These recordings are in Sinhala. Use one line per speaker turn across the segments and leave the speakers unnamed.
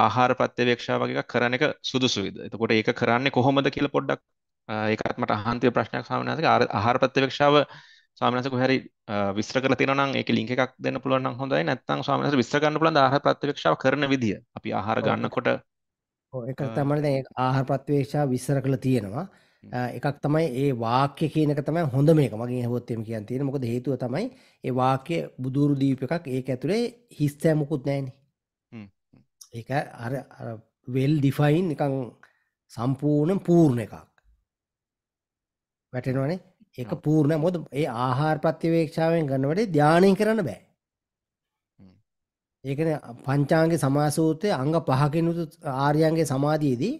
ආහාර ප්‍රත්‍යවේක්ෂාව වගේ එකක් කරන එක සුදුසුයිද? එතකොට ඒක කරන්නේ කොහොමද කියලා පොඩ්ඩක් ඒකත් මට අහන්තිම ප්‍රශ්නයක් ස්වාමිනාසක ආහාර ප්‍රත්‍යවේක්ෂාව ස්වාමිනාස කොහරි විස්තර කරලා තියෙනවා නම් ඒකේ ලින්ක් එකක් දෙන්න පුළුවන් නම් හොඳයි. නැත්නම් ස්වාමිනාස විස්තර ගන්න පුළුවන් ආහාර ප්‍රත්‍යවේක්ෂාව කරන විදිය. අපි ආහාර ගන්නකොට ඔව් ඒක තමයි දැන් ආහාර ප්‍රත්‍යවේක්ෂාව විස්තර කරලා තියෙනවා. එකක් තමයි ඒ වාක්‍ය කියන එක තමයි හොඳ මේක මගේ හොත් එම කියන් තියෙන මොකද හේතුව තමයි ඒ වාක්‍ය බුදුරු දීප එකක් ඒක ඇතුලේ හිස් සෑමකුත් නැහැනේ එක අර වෙල් ඩිෆයින් එකං සම්පූර්ණ පූර්ණ එකක් වැටෙනවනේ එක පූර්ණ මොද ඒ ආහාර ප්‍රත්තිවේක්ෂාවෙන් ගන්නවට ධ්‍යානය කරන්න බෑ ඒකන පංචාන්ගේ සමාසූතය අංග පහකෙනුතු ආර්යන්ගේ සමාධයේදී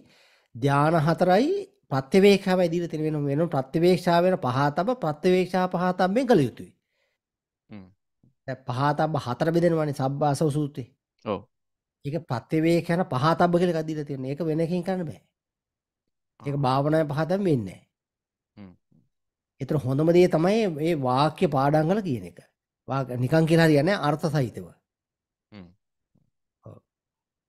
ධ්‍යාන හතරයි ප්‍රත්්‍යවේක්ෂාව ඉදිර තින වෙන වෙන ප්‍රත්තිවේක්ෂාවෙන පහතබ ප්‍රත්තිවේක්ෂා පහතම්බෙන් කළ යුතුයි පහතබ හතර බෙදෙනවනි සබ්භාසව සූතේ ඕ එක පත්තිවේ කැන පහතබ කියල කදිල තියෙන එක වෙනකින් කන්න බෑ එක භාවනය පහතම් වෙන්න එතර හොඳම දේ තමයි ඒ වාක්‍ය පාඩංගල කියන එක නිකන් කියලා යන අර්ථ සහිතව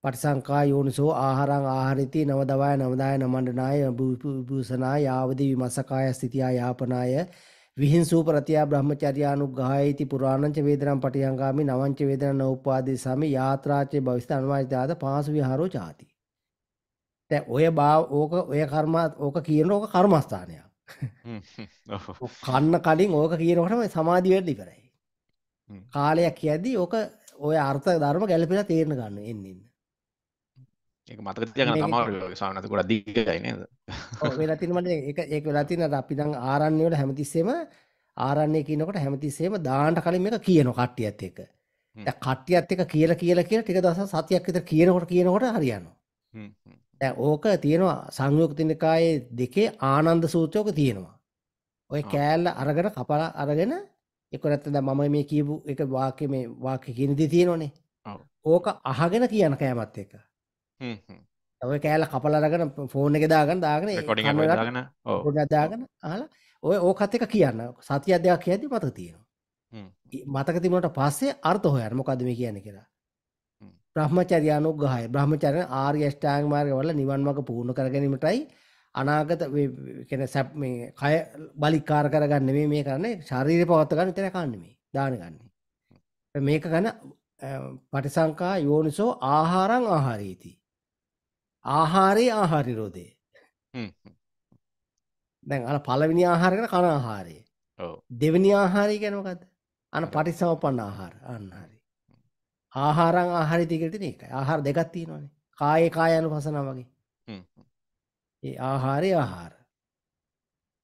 පටිසංකා යෝනිසෝ ආහරං ආහරිති නව දවාය නවදාය නමණ්ඩනාය භූෂනා යාවදී විමසකාය ස්තිතියා යාපනාය විහිංසූ ප්‍රතියා බ්‍රහ්මචර්යානුග්ගායති පුරාණංච වේදනම් පටිහංගාමි නවංච වේදනං නෝපාදී සමි යාත්‍රාචේ භවිස්ත අනුවාචිතාද පාසු විහාරෝ ചാති. දැන් ඔය බා ඕක ඔය කර්මා ඕක කියන ඕක කර්මස්ථානයක්. කන්න කලින් ඕක කියනකොටම සමාධි වෙන්න ඉවරයි. කාලයක් කියද්දී ඕක ඔය අර්ථ ධර්ම ගැළපෙලා තේරෙන ගන්න එන්න එන්න. එක මතක තියගන තමාට සානත ගොඩ දීකයිනද වෙලතිනට එක වෙලතිනට අපිදං ආරන්නේවට හැමතිස්සේම ආරන්නේ කියනකට හැමතිස්සේම දාන්ට කලින් එක කියන කට්ටියත් එක කට්ටියත් එක කියල කියල කිය ටික දස සතියක් එත කියනකොට කියනකොට හරියන්න ඕක තියෙනවා සංයෝක්තිනිකායේ දෙකේ ආනන්ද සූත්‍රයෝක තියෙනවා ඔය කෑල්ල අරගෙන කපලා අරගෙන එක නැත්තද මම මේ කියපු එක වාක්‍ය මේ වාක්‍ය කියනදී තියෙනවනේ ඕක අහගෙන කියන කෑමත් එක ඔය කෑල කපලරගෙන ෆෝන එක දාගන්න දාගෙන දාගන දාගන හලා ඔය ඕකත්තක කියන්න සති අධ්‍යයක් ඇති මත තියෙනවා මතක තිබට පස්සේ අර්ථ හොයන් මොකදම කියන කියලා ප්‍රහ්මචරයානු ගහය බ්‍රහ්මචරන ආර් ෂ්ටාන් මාර්ග වල නිවන්මක පූර්ණ කරගැනීමටයි අනාගත කෙන සැප් මේ කය බලිකාර කරගන්න මේ මේ කරන්නේ ශරීර පවත්තගන්න තර කන්නමේ දානගන්නේ මේක ගැන පටිසංකා යෝනිසෝ ආහාරං ආහාරීතිී ආහාරයේ ආහාරිරෝධය දැන් අන පලවිනි ආහාරකන කන ආහාරය දෙවනි ආහාරය ගැනකද අන පටි සමපන්න ආහාර අන්නහරි ආහාරං ආහරි තිකටන එක ආහාර දෙගත්තිී නොනේ කාය කායනු පසන වගේ ඒ ආහාරය ආහාර